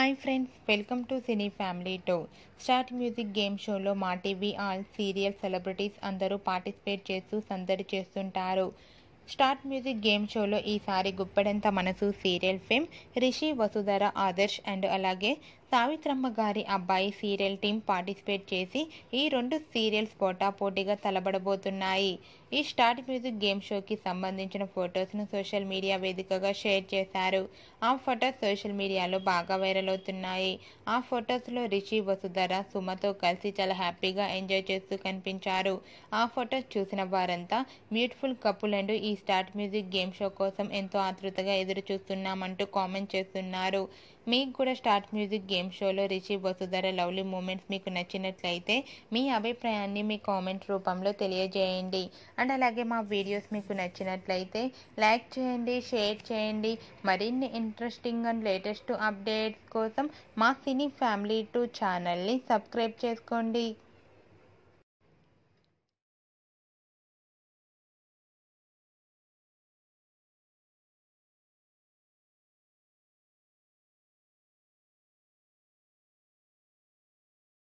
hi friends welcome to cine family two start music game షోలో Maa TV all serial celebrities అందరూ participate చేస్తూ సందడి చేస్తుంటారు స్టార్ట్ మ్యూజిక్ గేమ్ షోలో ఈసారి గుప్పడంత మనసు serial fame Rishi Vasudhara Adarsh and అలాగే సావిత్రమ్మ గారి అబ్బాయి సీరియల్ టీం పార్టిసిపేట్ చేసి ఈ రెండు సీరియల్స్ పోటాపోటీగా తలబడబోతున్నాయి ఈ స్టార్ట్ మ్యూజిక్ గేమ్ షోకి సంబంధించిన ఫొటోస్ను సోషల్ మీడియా వేదికగా షేర్ చేశారు ఆ ఫొటోస్ సోషల్ మీడియాలో బాగా వైరల్ అవుతున్నాయి ఆ ఫొటోస్లో రిషి వసుధర సుమతో కలిసి చాలా హ్యాపీగా ఎంజాయ్ చేస్తూ కనిపించారు ఆ ఫొటోస్ చూసిన వారంతా బ్యూటిఫుల్ కపుల్ అండ్ ఈ స్టార్ట్ మ్యూజిక్ గేమ్ షో కోసం ఎంతో ఆతృతగా ఎదురు చూస్తున్నామంటూ కామెంట్ చేస్తున్నారు మీకు కూడా స్టార్ట్ మ్యూజిక్ గేమ్ షోలో రిషి వసుధర లవ్లీ మూమెంట్స్ మీకు నచ్చినట్లయితే మీ అభిప్రాయాన్ని మీ కామెంట్ రూపంలో తెలియజేయండి అండ్ అలాగే మా వీడియోస్ మీకు నచ్చినట్లయితే లైక్ చేయండి షేర్ చేయండి మరిన్ని ఇంట్రెస్టింగ్ అండ్ లేటెస్ట్ అప్డేట్స్ కోసం మా సినీ ఫ్యామిలీ టూ ఛానల్ని సబ్స్క్రైబ్ చేసుకోండి